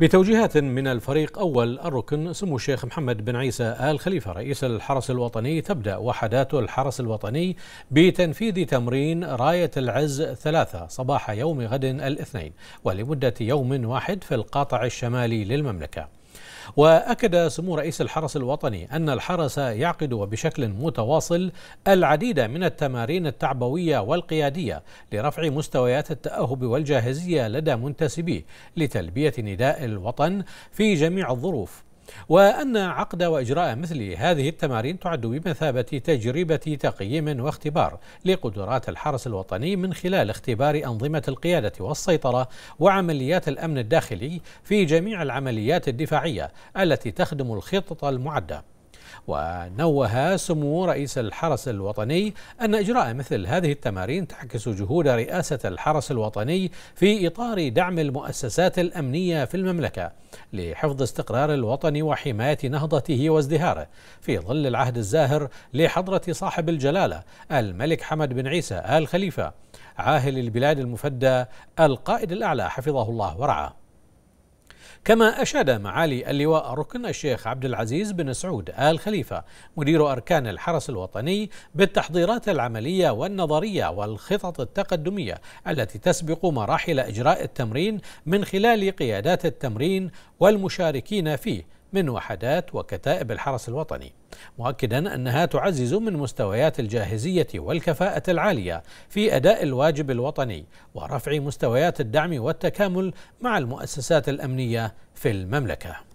بتوجيهات من الفريق أول الركن سمو الشيخ محمد بن عيسى آل خليفة رئيس الحرس الوطني تبدأ وحدات الحرس الوطني بتنفيذ تمرين راية العز ثلاثة صباح يوم غد الاثنين ولمدة يوم واحد في القاطع الشمالي للمملكة وأكد سمو رئيس الحرس الوطني أن الحرس يعقد وبشكل متواصل العديد من التمارين التعبوية والقيادية لرفع مستويات التأهب والجاهزية لدى منتسبيه لتلبية نداء الوطن في جميع الظروف وأن عقد وإجراء مثل هذه التمارين تعد بمثابة تجربة تقييم واختبار لقدرات الحرس الوطني من خلال اختبار أنظمة القيادة والسيطرة وعمليات الأمن الداخلي في جميع العمليات الدفاعية التي تخدم الخطط المعدة ونوه سمو رئيس الحرس الوطني أن إجراء مثل هذه التمارين تعكس جهود رئاسة الحرس الوطني في إطار دعم المؤسسات الأمنية في المملكة لحفظ استقرار الوطن وحماية نهضته وازدهاره في ظل العهد الزاهر لحضرة صاحب الجلالة الملك حمد بن عيسى آل خليفة عاهل البلاد المفدى القائد الأعلى حفظه الله ورعاه كما أشاد معالي اللواء ركن الشيخ عبد العزيز بن سعود آل خليفة مدير أركان الحرس الوطني بالتحضيرات العملية والنظرية والخطط التقدمية التي تسبق مراحل إجراء التمرين من خلال قيادات التمرين والمشاركين فيه من وحدات وكتائب الحرس الوطني مؤكدا انها تعزز من مستويات الجاهزيه والكفاءه العاليه في اداء الواجب الوطني ورفع مستويات الدعم والتكامل مع المؤسسات الامنيه في المملكه